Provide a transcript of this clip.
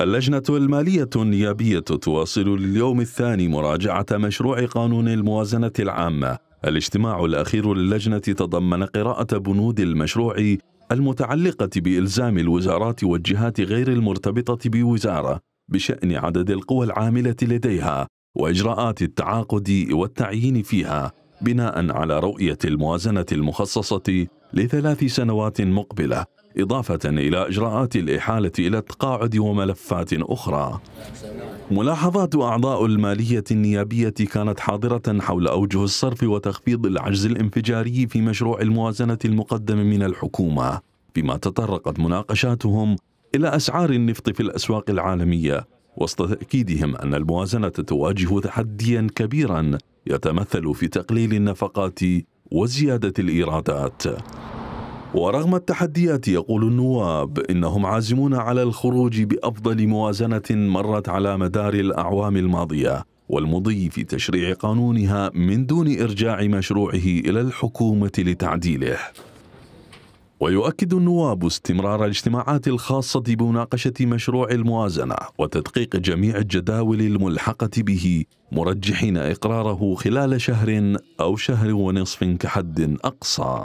اللجنة المالية النيابية تواصل لليوم الثاني مراجعة مشروع قانون الموازنة العامة الاجتماع الأخير للجنة تضمن قراءة بنود المشروع المتعلقة بإلزام الوزارات والجهات غير المرتبطة بوزارة بشأن عدد القوى العاملة لديها وإجراءات التعاقد والتعيين فيها بناء على رؤية الموازنة المخصصة لثلاث سنوات مقبلة إضافة إلى إجراءات الإحالة إلى التقاعد وملفات أخرى ملاحظات أعضاء المالية النيابية كانت حاضرة حول أوجه الصرف وتخفيض العجز الانفجاري في مشروع الموازنة المقدم من الحكومة بما تطرقت مناقشاتهم إلى أسعار النفط في الأسواق العالمية وسط تأكيدهم أن الموازنة تواجه تحديا كبيرا يتمثل في تقليل النفقات وزيادة الإيرادات ورغم التحديات يقول النواب انهم عازمون على الخروج بافضل موازنه مرت على مدار الاعوام الماضيه والمضي في تشريع قانونها من دون ارجاع مشروعه الى الحكومه لتعديله ويؤكد النواب استمرار الاجتماعات الخاصة بمناقشة مشروع الموازنة وتدقيق جميع الجداول الملحقة به مرجحين إقراره خلال شهر أو شهر ونصف كحد أقصى